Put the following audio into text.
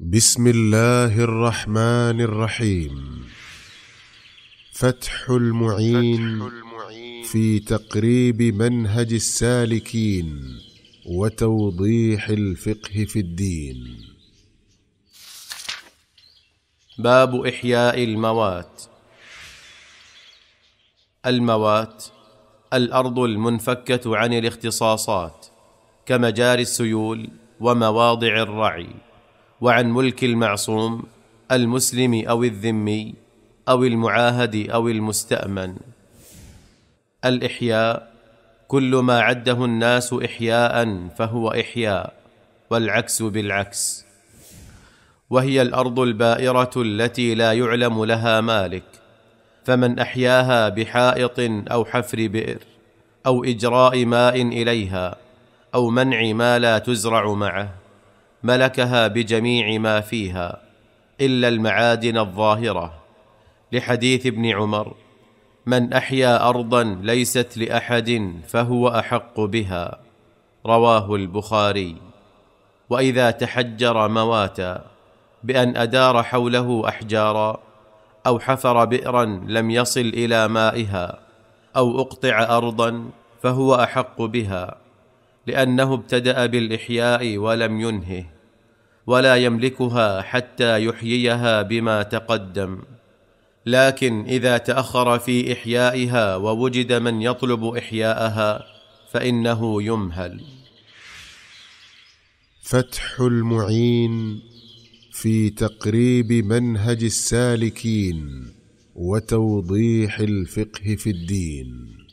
بسم الله الرحمن الرحيم فتح المعين, في تقريب منهج السالكين وتوضيح الفقه في الدين باب احياء الموات الموات الارض المنفكه عن الاختصاصات كمجاري السيول ومواضع الرعي وعن ملك المعصوم المسلم او الذمي او المعاهد او المستامن الاحياء كل ما عده الناس احياء فهو احياء والعكس بالعكس وهي الارض البائره التي لا يعلم لها مالك فمن احياها بحائط او حفر بئر او اجراء ماء اليها او منع ما لا تزرع معه ملكها بجميع ما فيها الا المعادن الظاهره لحديث ابن عمر من احيا ارضا ليست لاحد فهو احق بها رواه البخاري واذا تحجر مواتا بان ادار حوله احجارا او حفر بئرا لم يصل الى مائها او اقطع ارضا فهو احق بها لانه ابتدا بالاحياء ولم ينهه ولا يملكها حتى يحييها بما تقدم لكن اذا تاخر في احيائها ووجد من يطلب احياءها فانه يمهل فتح المعين في تقريب منهج السالكين وتوضيح الفقه في الدين